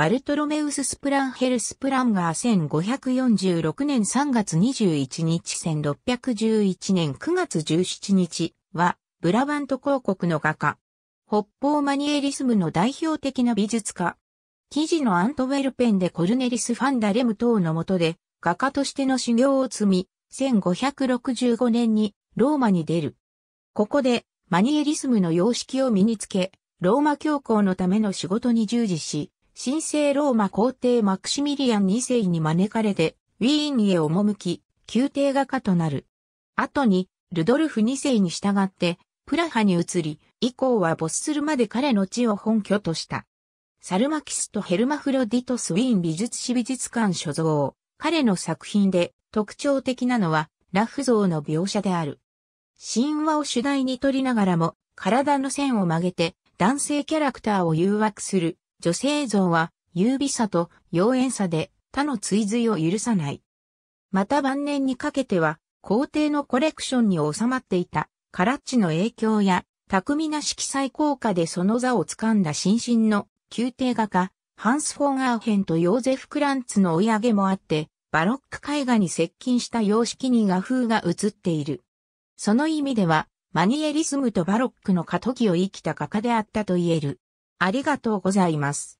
バルトロメウス・スプランヘル・スプランガー1546年3月21日1611年9月17日は、ブラバント公国の画家。北方マニエリスムの代表的な美術家。記事のアントウェルペンでコルネリス・ファンダレム等のもとで、画家としての修行を積み、1565年にローマに出る。ここで、マニエリスムの様式を身につけ、ローマ教皇のための仕事に従事し、神聖ローマ皇帝マクシミリアン2世に招かれて、ウィーンへ赴き、宮廷画家となる。後に、ルドルフ2世に従って、プラハに移り、以降は没するまで彼の地を本拠とした。サルマキスとヘルマフロディトスウィーン美術史美術館所蔵。彼の作品で特徴的なのは、ラフ像の描写である。神話を主題にとりながらも、体の線を曲げて、男性キャラクターを誘惑する女性像は、優美さと妖艶さで他の追随を許さない。また晩年にかけては、皇帝のコレクションに収まっていた、カラッチの影響や、巧みな色彩効果でその座を掴んだ新進の宮廷画家、ハンス・フォン・アーヘンとヨーゼフ・クランツの追い上げもあって、バロック絵画に接近した様式に画風が映っている。その意味では、マニエリスムとバロックの過渡期を生きた画家であったと言える。ありがとうございます。